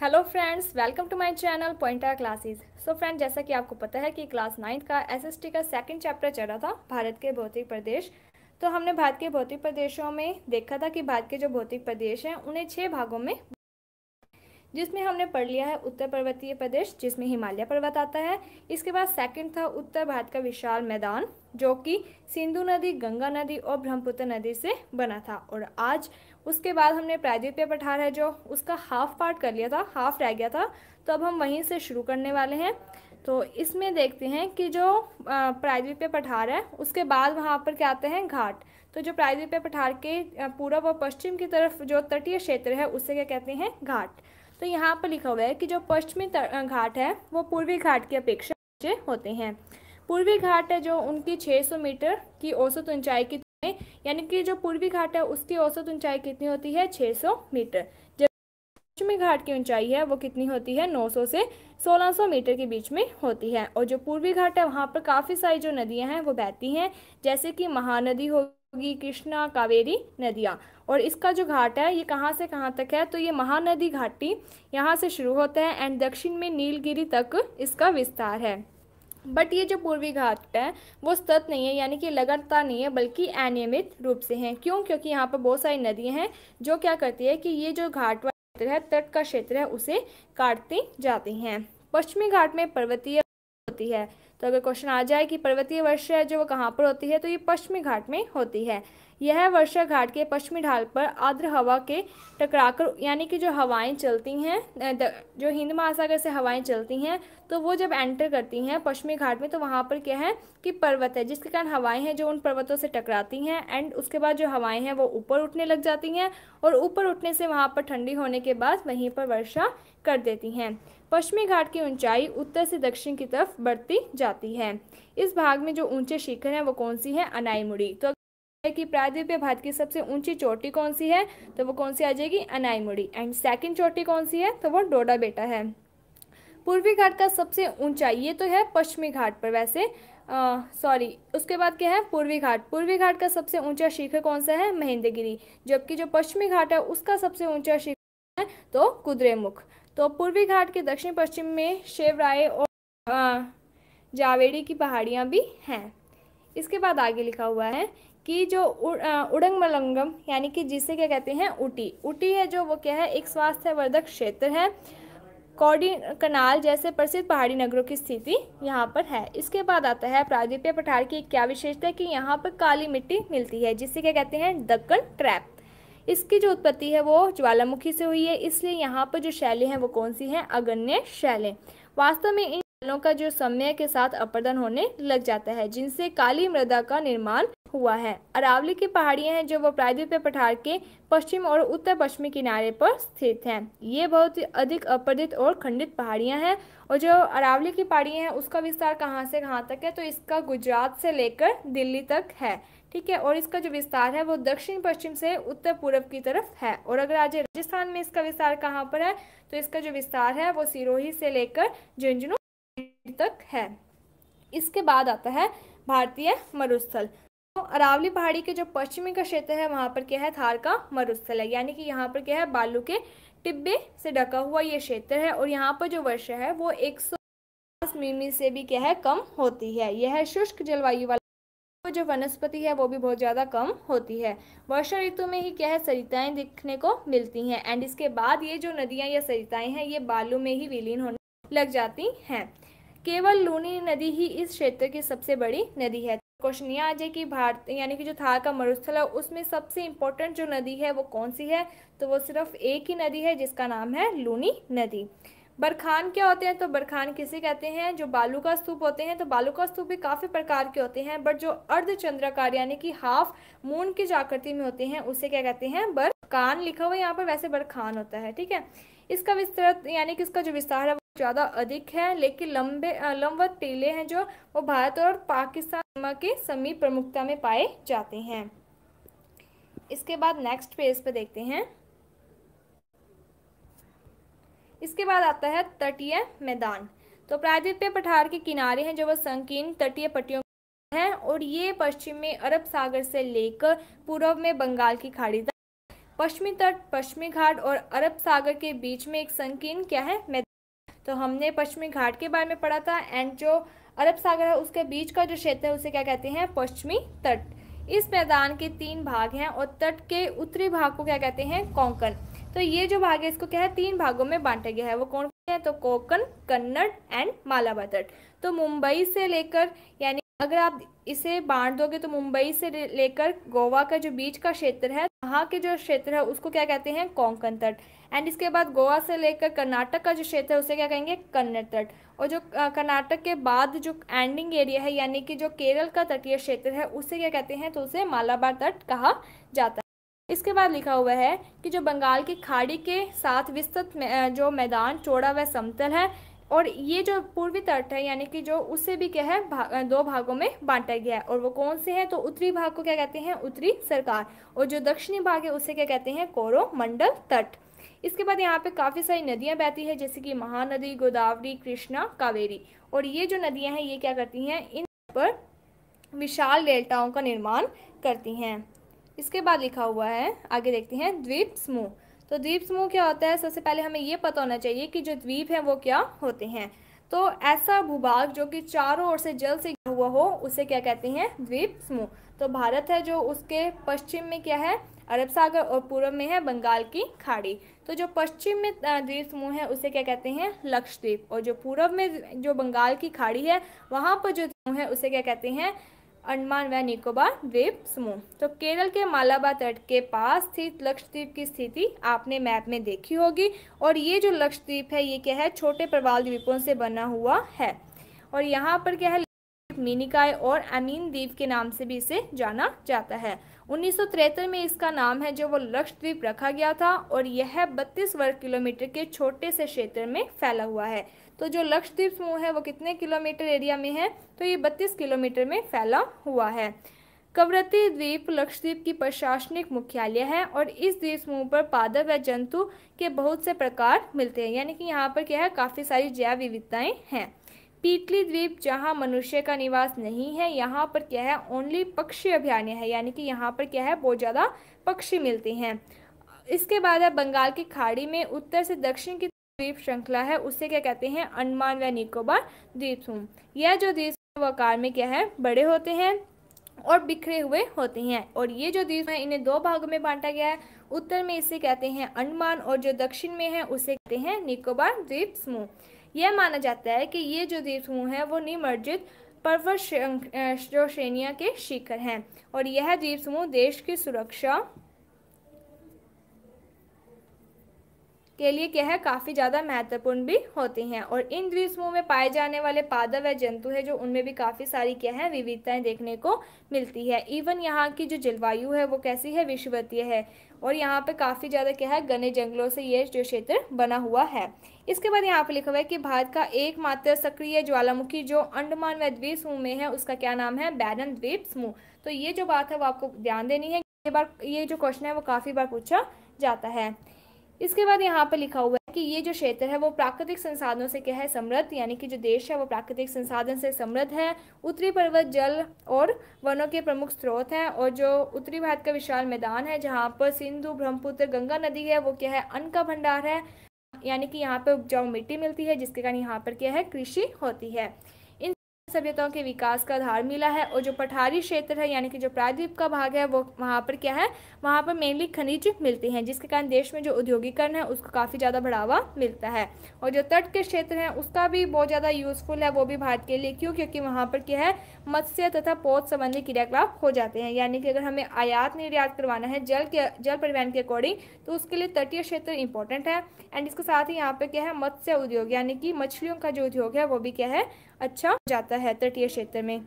hello friends welcome to my channel पॉइंटा classes so friend जैसा कि आपको पता है कि क्लास नाइन्थ का एसएसटी का सेकंड चैप्टर चल रहा था भारत के भौतिक प्रदेश तो हमने भारत के भौतिक प्रदेशों में देखा था कि भारत के जो भौतिक प्रदेश हैं उन्हें छह भागों में जिसमें हमने पढ़ लिया है उत्तर पर्वतीय प्रदेश जिसमें हिमालय पर्वत आता है इसके बाद सेकंड था उत्तर भारत का विशाल मैदान जो कि सिंधु नदी गंगा नदी और ब्रह्मपुत्र नदी से बना था और आज उसके बाद हमने प्रायदीप पठार है जो उसका हाफ पार्ट कर लिया था हाफ रह गया था तो अब हम वहीं से शुरू करने वाले हैं तो इसमें देखते हैं कि जो प्रायद्वीप पठार है उसके बाद वहाँ पर क्या आते हैं घाट तो जो प्रायद्वीप पठार के पूर्व और पश्चिम की तरफ जो तटीय क्षेत्र है उसे क्या कहते हैं घाट तो यहाँ पर लिखा हुआ है कि जो पश्चिमी घाट है वो पूर्वी घाट की अपेक्षा होते हैं पूर्वी घाट है जो उनकी 600 मीटर की औसत ऊंचाई की में यानी कि जो पूर्वी घाट है उसकी औसत ऊंचाई कितनी होती है 600 मीटर जब पश्चिमी घाट की ऊंचाई है वो कितनी होती है 900 से 1600 मीटर के बीच में होती है और जो पूर्वी घाट है वहाँ पर काफ़ी सारी जो नदियाँ हैं वो बहती हैं जैसे कि महानदी हो होगी कृष्णा कावेरी नदियाँ और इसका जो घाट है ये कहाँ से कहाँ तक है तो ये महानदी घाटी यहाँ से शुरू होता है एंड दक्षिण में नीलगिरी तक इसका विस्तार है बट ये जो पूर्वी घाट है वो सतत नहीं है यानी कि लगातार नहीं है बल्कि अनियमित रूप से हैं क्यों क्योंकि यहाँ पर बहुत सारी नदियाँ हैं जो क्या करती है कि ये जो घाट क्षेत्र है तट का क्षेत्र है उसे काटती जाती हैं पश्चिमी घाट में पर्वतीय होती है तो अगर क्वेश्चन आ जाए कि पर्वतीय वर्षा जो वो कहाँ पर होती है तो ये पश्चिमी घाट में होती है यह वर्षा घाट के पश्चिमी ढाल पर आर्द्र हवा के टकराकर यानी कि जो हवाएं चलती हैं जो हिंद महासागर से हवाएं चलती हैं तो वो जब एंटर करती हैं पश्चिमी घाट में तो वहाँ पर क्या है कि पर्वत है जिसके कारण हवाएं हैं जो उन पर्वतों से टकराती हैं एंड उसके बाद जो हवाएं हैं वो ऊपर उठने लग जाती हैं और ऊपर उठने से वहाँ पर ठंडी होने के बाद वहीं पर वर्षा कर देती हैं पश्चिमी घाट की ऊंचाई उत्तर से दक्षिण की तरफ बढ़ती जाती है इस भाग में जो ऊंचे शिखर हैं वो कौन सी है अनाईमुड़ी तो कि प्रायद्वीपीय भारत की सबसे ऊंची चोटी कौन सी है तो वो कौन सी आ जाएगी अनाईमुड़ी एंड सेकेंड चोटी कौन सी है तो वो डोडा बेटा है पूर्वी घाट का सबसे ऊंचा ये तो है पश्चिमी घाट पर वैसे सॉरी उसके बाद क्या है पूर्वी घाट पूर्वी घाट का सबसे ऊंचा शिखर कौन सा है महेंद्रगिरी जबकि जो पश्चिमी घाट है उसका सबसे ऊंचा शिखर है तो कुद्रेमुख तो पूर्वी घाट के दक्षिण पश्चिम में शेवराय और जावेड़ी की पहाड़ियाँ भी हैं इसके बाद आगे लिखा हुआ है कि जो उड़ंग मलंगम यानी कि जिसे क्या कहते हैं ऊटी ऊटी है जो वो क्या है एक स्वास्थ्यवर्धक क्षेत्र है कौडी कनाल जैसे प्रसिद्ध पहाड़ी नगरों की स्थिति यहाँ पर है इसके बाद आता है प्रादीप्य पठार की क्या विशेषता है कि यहाँ पर काली मिट्टी मिलती है जिसे क्या कहते हैं दक्कन ट्रैप इसकी जो उत्पत्ति है वो ज्वालामुखी से हुई है इसलिए यहाँ पर जो शैलें हैं वो कौन सी हैं अगण्य शैलें वास्तव में इन शैलों का जो समय के साथ अपर्दन होने लग जाता है जिनसे काली मृदा का निर्माण हुआ है अरावली की पहाड़ियाँ हैं जो वो प्रायद्वीप पठार के पश्चिम और उत्तर पश्चिमी किनारे पर स्थित हैं ये बहुत ही अधिक अपर्दित और खंडित पहाड़ियाँ हैं और जो अरावली की पहाड़ियाँ हैं उसका विस्तार कहाँ से कहाँ तक है तो इसका गुजरात से लेकर दिल्ली तक है ठीक है और इसका जो विस्तार है वो दक्षिण पश्चिम से उत्तर पूर्व की तरफ है और अगर आज राजस्थान में इसका विस्तार कहाँ पर है तो इसका जो विस्तार है वो सिरोही से लेकर झुंझुनू तक है इसके बाद आता है भारतीय मरुस्थल तो अरावली पहाड़ी के जो पश्चिमी का क्षेत्र है वहाँ पर क्या है थार का मरुस्थल है यानी कि यहाँ पर क्या है बालू के टिब्बे से ढका हुआ ये क्षेत्र है और यहाँ पर जो वर्षा है वो एक सौ मिमी से भी क्या है कम होती है यह शुष्क जलवायु वाला जो वनस्पति है वो भी बहुत ज़्यादा कम होती है वर्षा ऋतु में ही क्या है सरिताएँ दिखने को मिलती हैं एंड इसके बाद ये जो नदियाँ या सरिताएँ हैं ये बालू में ही विलीन होने लग जाती हैं केवल लूनी नदी ही इस क्षेत्र की सबसे बड़ी नदी है क्वेश्चन ये आ जाए कि भारत यानी कि जो थार का मरुस्थल है उसमें सबसे इंपॉर्टेंट जो नदी है वो कौन सी है तो वो सिर्फ एक ही नदी है जिसका नाम है लूनी नदी बरखान क्या होते हैं तो बरखान किसे कहते हैं जो बालू का स्तूप होते हैं तो बालू का स्तूप भी काफ़ी प्रकार के होते हैं बट जो अर्धचंद्राकार यानी कि हाफ मून की जाकृति में होते हैं उसे क्या कहते हैं बरखान लिखा हुआ यहाँ पर वैसे बरखान होता है ठीक है इसका विस्तृत यानी कि इसका जो विस्तार है वो ज़्यादा अधिक है लेकिन लंबे लंबत टीले हैं जो वो भारत और पाकिस्तान के समीप प्रमुखता में पाए जाते हैं इसके बाद नेक्स्ट पेज पर देखते हैं इसके बाद आता है तटीय मैदान तो प्रायद्वीप पठार के किनारे हैं जो वह संकीर्ण तटीय पट्टियों हैं और ये पश्चिम में अरब सागर से लेकर पूर्व में बंगाल की खाड़ी तक पश्चिमी तट पश्चिमी घाट और अरब सागर के बीच में एक संकीर्ण क्या है मैदान तो हमने पश्चिमी घाट के बारे में पढ़ा था एंड जो अरब सागर है उसके बीच का जो क्षेत्र है उसे क्या कहते हैं पश्चिमी तट इस मैदान के तीन भाग हैं और तट के उत्तरी भाग को क्या कहते हैं कोंकण तो ये जो भाग है इसको क्या है तीन भागों में बांटा गया है वो कौन है तो कोकन कन्नड़ एंड मालाबार तट तो मुंबई से लेकर यानी अगर आप इसे बांट दोगे तो मुंबई से लेकर गोवा का जो बीच का क्षेत्र है वहाँ के जो क्षेत्र है उसको क्या कहते हैं कोंकण तट एंड इसके बाद गोवा से लेकर कर्नाटक का जो क्षेत्र है उसे क्या कहेंगे कन्नड़ तट और जो कर्नाटक के बाद जो एंडिंग एरिया है यानी कि जो केरल का तटीय क्षेत्र है उसे क्या कहते हैं तो उसे मालाबार तट कहा जाता है इसके बाद लिखा हुआ है कि जो बंगाल की खाड़ी के साथ विस्तृत जो मैदान चौड़ा व समतल है और ये जो पूर्वी तट है यानी कि जो उसे भी क्या है भा, दो भागों में बांटा गया है और वो कौन से हैं तो उत्तरी भाग को क्या कहते हैं उत्तरी सरकार और जो दक्षिणी भाग है उसे क्या कहते हैं कोरोमंडल तट इसके बाद यहाँ पे काफ़ी सारी नदियाँ बहती है जैसे कि महानदी गोदावरी कृष्णा कावेरी और ये जो नदियाँ हैं ये क्या करती हैं इन पर विशाल डेल्टाओं का निर्माण करती हैं इसके बाद लिखा हुआ है आगे देखते हैं द्वीप समूह तो द्वीप समूह क्या होता है सबसे पहले हमें ये पता होना चाहिए कि जो द्वीप हैं वो क्या होते हैं तो ऐसा भूभाग जो कि चारों ओर से जल से घिरा हुआ हो उसे क्या कहते हैं द्वीप समूह तो भारत है जो उसके पश्चिम में क्या है अरब सागर और पूर्व में है बंगाल की खाड़ी तो जो पश्चिम में द्वीप समूह है उसे क्या कहते हैं लक्षद्वीप और जो पूर्व में जो बंगाल की खाड़ी है वहाँ पर जो समूह है उसे क्या कहते हैं अंडमान व निकोबार द्वीप समूह तो केरल के मालाबार तट के पास स्थित लक्षद्वीप की स्थिति आपने मैप में देखी होगी और ये जो लक्षद्वीप है ये क्या है छोटे प्रवाल द्वीपों से बना हुआ है और यहाँ पर क्या है मीनिकाय और अमीन द्वीप के नाम से भी इसे जाना जाता है उन्नीस में इसका नाम है जो वो लक्षद्वीप रखा गया था और यह बत्तीस वर्ग किलोमीटर के छोटे से क्षेत्र में फैला हुआ है तो जो लक्षद्वीप समूह है वो कितने किलोमीटर एरिया में है तो ये बत्तीस किलोमीटर में फैला हुआ है कवरती द्वीप लक्षद्वीप की प्रशासनिक मुख्यालय है और इस द्वीप समूह पर पादप व जंतु के बहुत से प्रकार मिलते हैं यानी कि यहाँ पर क्या है काफ़ी सारी जैव विविधताएं हैं पीटली द्वीप जहाँ मनुष्य का निवास नहीं है यहाँ पर क्या है ओनली पक्षी अभ्यारण्य है यानी कि यहाँ पर क्या है बहुत ज़्यादा पक्षी मिलते हैं इसके बाद है बंगाल की खाड़ी में उत्तर से दक्षिण की द्वीप श्रृंखला है उसे क्या कहते हैं अंडमान व निकोबार द्वीप समूह यह जो द्वीप आकार में क्या है बड़े होते हैं और बिखरे हुए होते हैं और ये जो द्वीप है इन्हें दो भागों में बांटा गया है उत्तर में इसे कहते हैं अंडमान और जो दक्षिण में है उसे कहते हैं निकोबार द्वीप समूह यह माना जाता है कि ये जो द्वीपसमूह हैं वो निमर्जित पर्वत श्रेणिया के शिखर हैं और यह द्वीप समूह देश की सुरक्षा के लिए क्या है काफ़ी ज़्यादा महत्वपूर्ण भी होती हैं और इन द्वीपों में पाए जाने वाले पादव व जंतु है जो उनमें भी काफ़ी सारी क्या है विविधताएं देखने को मिलती है इवन यहाँ की जो जलवायु है वो कैसी है विश्ववतीय है और यहाँ पे काफ़ी ज़्यादा क्या है घने जंगलों से ये जो क्षेत्र बना हुआ है इसके बाद यहाँ पे लिखा हुआ है कि भारत का एकमात्र सक्रिय ज्वालामुखी जो अंडमान व द्वीप समूह में है उसका क्या नाम है बैरन द्वीप समूह तो ये जो बात है वो आपको ध्यान देनी है ये बार ये जो क्वेश्चन है वो काफ़ी बार पूछा जाता है इसके बाद यहाँ पर लिखा हुआ है कि ये जो क्षेत्र है वो प्राकृतिक संसाधनों से क्या है समृद्ध यानी कि जो देश है वो प्राकृतिक संसाधन से समृद्ध है उत्तरी पर्वत जल और वनों के प्रमुख स्रोत हैं और जो उत्तरी भारत का विशाल मैदान है जहाँ पर सिंधु ब्रह्मपुत्र गंगा नदी है वो क्या है अन्न का भंडार है यानी कि यहाँ पर उपजाऊ मिट्टी मिलती है जिसके कारण यहाँ पर क्या है कृषि होती है सभ्यताओं के विकास का आधार मिला है और जो पठारी क्षेत्र है यानी कि जो प्रायद्वीप का भाग है वो वहाँ पर क्या है वहाँ पर मेनली खनिज मिलते हैं जिसके कारण देश में जो औद्योगिकरण है उसको काफ़ी ज़्यादा बढ़ावा मिलता है और जो तट के क्षेत्र हैं उसका भी बहुत ज़्यादा यूज़फुल है वो भी भारत के लिए क्यों क्योंकि वहाँ पर क्या है मत्स्य तथा पौध संबंधी क्रियाकलाप हो जाते हैं यानी कि अगर हमें आयात निर्यात करवाना है जल के जल परिवहन के अकॉर्डिंग तो उसके लिए तटीय क्षेत्र इंपॉर्टेंट है एंड इसके साथ ही यहाँ पर क्या है मत्स्य उद्योग यानी कि मछलियों का जो उद्योग है वो भी क्या है अच्छा जाता है तटीय क्षेत्र में